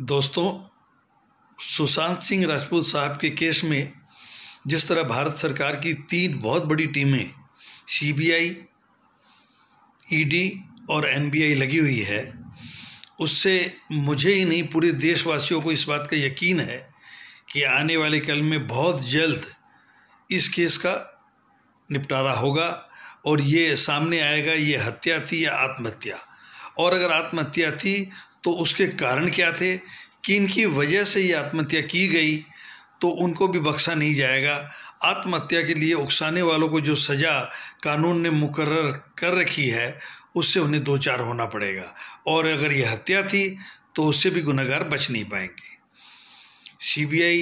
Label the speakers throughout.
Speaker 1: दोस्तों सुशांत सिंह राजपूत साहब के केस में जिस तरह भारत सरकार की तीन बहुत बड़ी टीमें सीबीआई, ईडी और एनबीआई लगी हुई है उससे मुझे ही नहीं पूरे देशवासियों को इस बात का यकीन है कि आने वाले कल में बहुत जल्द इस केस का निपटारा होगा और ये सामने आएगा ये हत्या थी या आत्महत्या और अगर आत्महत्या थी तो उसके कारण क्या थे कि इनकी वजह से ये आत्महत्या की गई तो उनको भी बख्शा नहीं जाएगा आत्महत्या के लिए उकसाने वालों को जो सज़ा कानून ने मुकर्र कर रखी है उससे उन्हें दो चार होना पड़ेगा और अगर ये हत्या थी तो उससे भी गुनागार बच नहीं पाएंगे सीबीआई,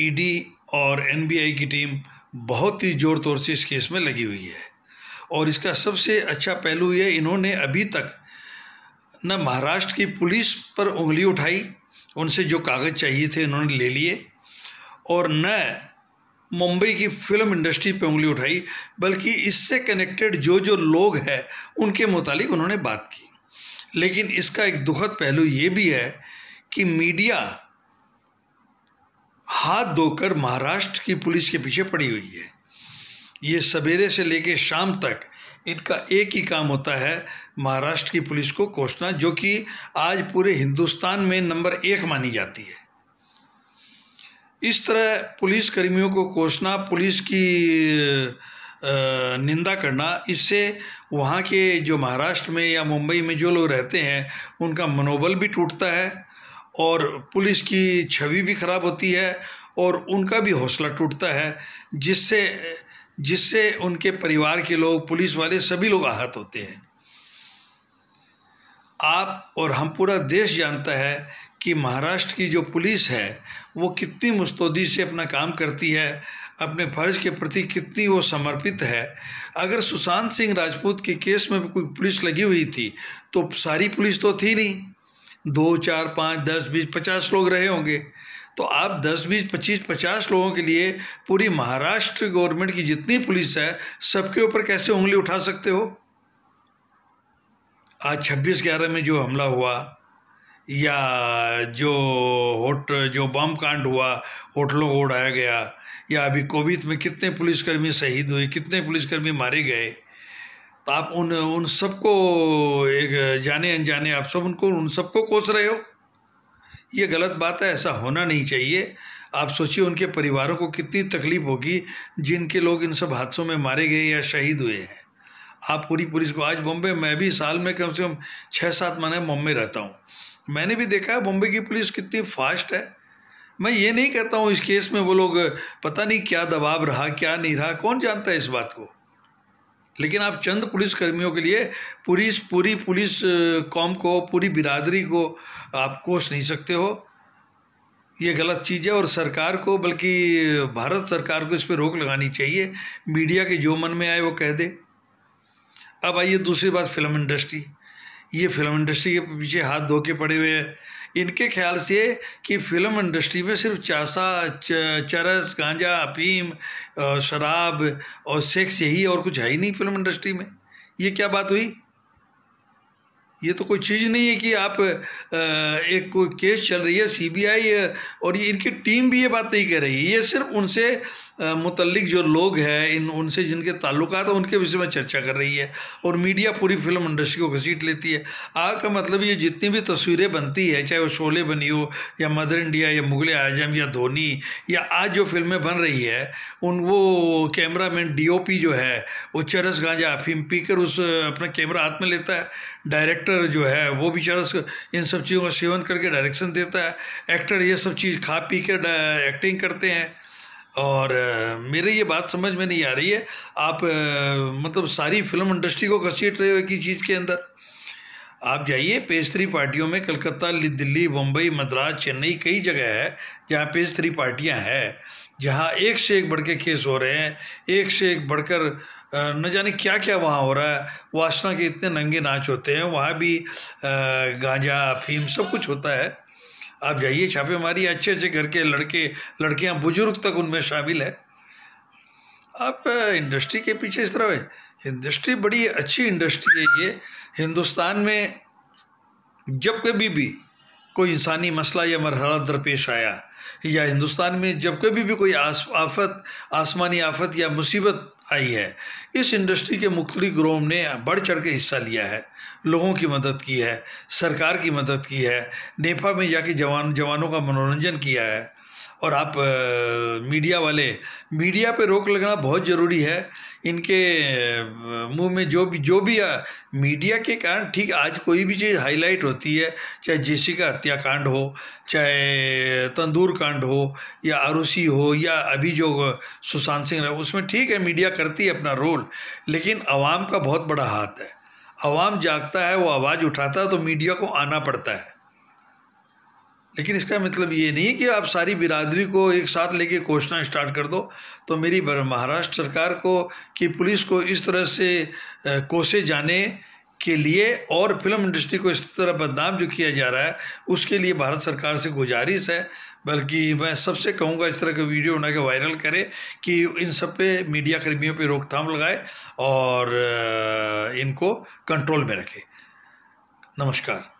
Speaker 1: ईडी और एनबीआई की टीम बहुत ही ज़ोर तोर से इस केस में लगी हुई है और इसका सबसे अच्छा पहलू यह इन्होंने अभी तक न महाराष्ट्र की पुलिस पर उंगली उठाई उनसे जो कागज़ चाहिए थे उन्होंने ले लिए और न मुंबई की फिल्म इंडस्ट्री पे उंगली उठाई बल्कि इससे कनेक्टेड जो जो लोग हैं उनके मुतालिक उन्होंने बात की लेकिन इसका एक दुखद पहलू ये भी है कि मीडिया हाथ धोकर महाराष्ट्र की पुलिस के पीछे पड़ी हुई है ये सवेरे से लेकर शाम तक इनका एक ही काम होता है महाराष्ट्र की पुलिस को कोसना जो कि आज पूरे हिंदुस्तान में नंबर एक मानी जाती है इस तरह पुलिस कर्मियों को कोसना पुलिस की निंदा करना इससे वहाँ के जो महाराष्ट्र में या मुंबई में जो लोग रहते हैं उनका मनोबल भी टूटता है और पुलिस की छवि भी खराब होती है और उनका भी हौसला टूटता है जिससे जिससे उनके परिवार के लोग पुलिस वाले सभी लोग आहत होते हैं आप और हम पूरा देश जानता है कि महाराष्ट्र की जो पुलिस है वो कितनी मुस्तैदी से अपना काम करती है अपने फ़र्ज के प्रति कितनी वो समर्पित है अगर सुशांत सिंह राजपूत के केस में कोई पुलिस लगी हुई थी तो सारी पुलिस तो थी नहीं दो चार पाँच दस बीस पचास लोग रहे होंगे तो आप 10 बीस पच्चीस पचास लोगों के लिए पूरी महाराष्ट्र गवर्नमेंट की जितनी पुलिस है सबके ऊपर कैसे उंगली उठा सकते हो आज छब्बीस ग्यारह में जो हमला हुआ या जो होट जो बम कांड हुआ होटलों को उड़ाया गया या अभी कोविड में कितने पुलिसकर्मी शहीद हुए कितने पुलिसकर्मी मारे गए तो आप उन उन सबको एक जाने अनजाने आप सब उनको उन सबको कोस रहे हो ये गलत बात है ऐसा होना नहीं चाहिए आप सोचिए उनके परिवारों को कितनी तकलीफ होगी जिनके लोग इन सब हादसों में मारे गए या शहीद हुए हैं आप पूरी पुलिस को आज बॉम्बे मैं भी साल में कम से कम छः सात महीने बॉम्बे रहता हूँ मैंने भी देखा है बॉम्बे की पुलिस कितनी फास्ट है मैं ये नहीं कहता हूँ इस केस में वो लोग पता नहीं क्या दबाव रहा क्या नहीं रहा कौन जानता है इस बात को लेकिन आप चंद पुलिस कर्मियों के लिए पूरी पूरी पुलिस कौम को पूरी बिरादरी को आप कोस नहीं सकते हो ये गलत चीज़ है और सरकार को बल्कि भारत सरकार को इस पर रोक लगानी चाहिए मीडिया के जो मन में आए वो कह दे अब आइए दूसरी बात फिल्म इंडस्ट्री ये फिल्म इंडस्ट्री के पीछे हाथ धो के पड़े हुए हैं इनके ख्याल से कि फ़िल्म इंडस्ट्री में सिर्फ चासा च, चरस गांजा अफीम शराब और सेक्स यही और कुछ है ही नहीं फिल्म इंडस्ट्री में ये क्या बात हुई ये तो कोई चीज़ नहीं है कि आप एक कोई केस चल रही है सीबीआई और ये इनकी टीम भी ये बात नहीं कह रही है ये सिर्फ उनसे मुतलिक जो लोग हैं इन उनसे जिनके ताल्लुक हैं उनके विषय में चर्चा कर रही है और मीडिया पूरी फिल्म इंडस्ट्री को घसीट लेती है आग का मतलब ये जितनी भी तस्वीरें बनती है चाहे वो शोले बनी हो या मदर इंडिया या मुगल आजम या धोनी या आज जो फिल्में बन रही है उन वो कैमरा मैन डी जो है वो चरस गांजा अफीम पीकर उस अपना कैमरा हाथ में लेता है डायरेक्टर जो है वो भी चरस इन सब चीज़ों का सेवन करके डायरेक्शन देता है एक्टर ये सब चीज़ खा पी कर एक्टिंग करते हैं और मेरे ये बात समझ में नहीं आ रही है आप मतलब सारी फिल्म इंडस्ट्री को घसीट रहे हो एक ही चीज़ के अंदर आप जाइए पेज थ्री पार्टियों में कलकत्ता दिल्ली मुंबई मद्रास चेन्नई कई जगह है जहाँ पेज थ्री पार्टियाँ हैं जहाँ एक से एक बढ़ केस हो रहे हैं एक से एक बढ़कर न जाने क्या क्या वहाँ हो रहा है वासना के इतने नंगे नाच होते हैं वहाँ भी गांजा अफीम सब कुछ होता है आप जाइए छापेमारी अच्छे अच्छे घर के लड़के लड़कियां बुजुर्ग तक उनमें शामिल है आप इंडस्ट्री के पीछे इस तरह है इंडस्ट्री बड़ी अच्छी इंडस्ट्री है ये हिंदुस्तान में जब कभी भी कोई इंसानी मसला या मरहला दरपेश आया या हिंदुस्तान में जब कभी भी कोई आस आफत आसमानी आफत या मुसीबत आई है इस इंडस्ट्री के मुख्तलिफ ग्रोह ने बढ़ चढ़ के हिस्सा लिया है लोगों की मदद की है सरकार की मदद की है नेफा में जाके जवान जवानों का मनोरंजन किया है और आप मीडिया वाले मीडिया पे रोक लगना बहुत ज़रूरी है इनके मुंह में जो भी जो भी आ, मीडिया के कारण ठीक आज कोई भी चीज़ हाईलाइट होती है चाहे जेसी का हत्याकांड हो चाहे तंदूर कांड हो या आरूसी हो या अभी जो सुशांत सिंह रहे उसमें ठीक है मीडिया करती है अपना रोल लेकिन आवाम का बहुत बड़ा हाथ है आवाम जागता है वो आवाज़ उठाता है तो मीडिया को आना पड़ता है लेकिन इसका मतलब ये नहीं कि आप सारी बिरादरी को एक साथ लेके कोसना स्टार्ट कर दो तो मेरी महाराष्ट्र सरकार को कि पुलिस को इस तरह से कोसे जाने के लिए और फिल्म इंडस्ट्री को इस तरह बदनाम जो किया जा रहा है उसके लिए भारत सरकार से गुजारिश है बल्कि मैं सबसे कहूँगा इस तरह के वीडियो बना के वायरल करें कि इन सब पे मीडिया कर्मियों पे रोकथाम लगाए और इनको कंट्रोल में रखें नमस्कार